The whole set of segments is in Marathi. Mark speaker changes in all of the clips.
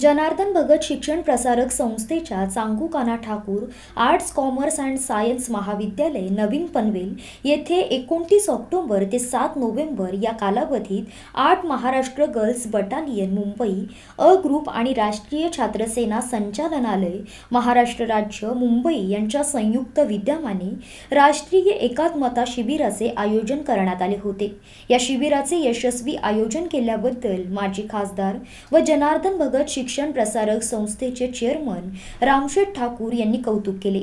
Speaker 1: जनार्दन भगत शिक्षण प्रसारक संस्थेच्या Changu Kana Thakur arts commerce and science महाविद्यालय नवीन पनवेल येथे एकोणतीस ऑक्टोंबर ते सात नोव्हेंबर या कालावधीत आठ Maharashtra girls battalion Mumbai A group आणि राष्ट्रीय छात्रसेना संचालनालय महाराष्ट्र राज्य मुंबई यांच्या संयुक्त विद्यमाने राष्ट्रीय एकात्मता शिबिराचे आयोजन करण्यात आले होते या शिबिराचे यशस्वी आयोजन केल्याबद्दल माजी खासदार व जनार्दन भगत शिक्षण शिक्षण प्रसारक संस्थेचे चेअरमन रामशेठ ठाकूर यांनी कौतुक केले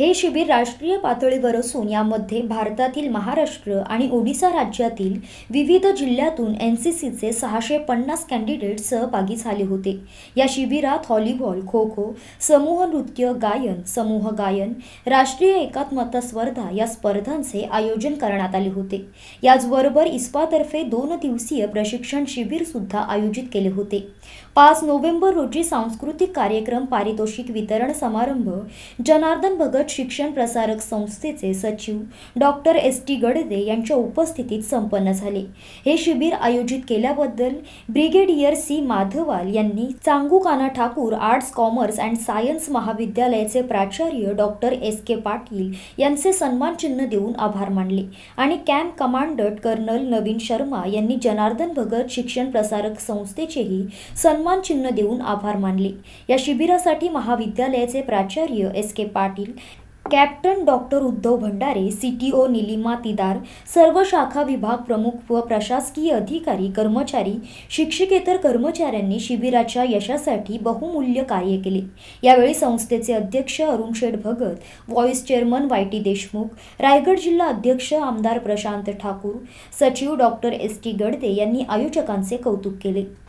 Speaker 1: हे शिबिर राष्ट्रीय पातळीवर असून यामध्ये भारतातील महाराष्ट्र आणि ओडिसा राज्यातील विविध जिल्ह्यातून एन सी सीचे सहाशे पन्नास कॅन्डिडेट सहभागी झाले होते या शिबिरात हॉलीबॉल खो खो समूह नृत्य गायन समूह गायन राष्ट्रीय एकात्मता स्पर्धा या स्पर्धांचे आयोजन करण्यात आले होते याचबरोबर इस्पातर्फे दोन दिवसीय प्रशिक्षण शिबिरसुद्धा आयोजित केले होते पाच नोव्हेंबर रोजी सांस्कृतिक कार्यक्रम पारितोषिक वितरण समारंभ जनार्दन भगत भारत शिक्षण प्रसारक संस्थेचे सचिव डॉक्टर एस टी गडदे यांच्या उपस्थितीत संपन्न झाले हे शिबिर आयोजित केल्याबद्दल ब्रिगेडियर सी माधवाल यांनी Changukana Thakur arts commerce and science महाविद्यालयाचे प्राचार्य डॉक्टर एस के पाटील यांचे सन्मानचिन्ह देऊन आभार मानले आणि camp commander colonel Navin Sharma यांनी जनार्दन भगत शिक्षण प्रसारक संस्थेचेही सन्मानचिन्ह देऊन आभार मानले या शिबिरासाठी महाविद्यालयाचे प्राचार्य S K Patil captain doctor Uddhav Bhandare C O Nilima Tidar सर्व शाखा विभाग प्रमुख व प्रशासकीय अधिकारी कर्मचारी शिक्षकेतर कर्मचाऱ्यांनी शिबिराच्या यशासाठी बहुमूल्य कार्य केले यावेळी संस्थेचे अध्यक्ष Arun Sheth Bhagat vice chairman Y T Deshmukh Raigad जिल्हा अध्यक्ष आमदार प्रशांत ठाकूर सचिव डॉक्टर एस टी गडदे यांनी आयोजकांचे कौतुक केले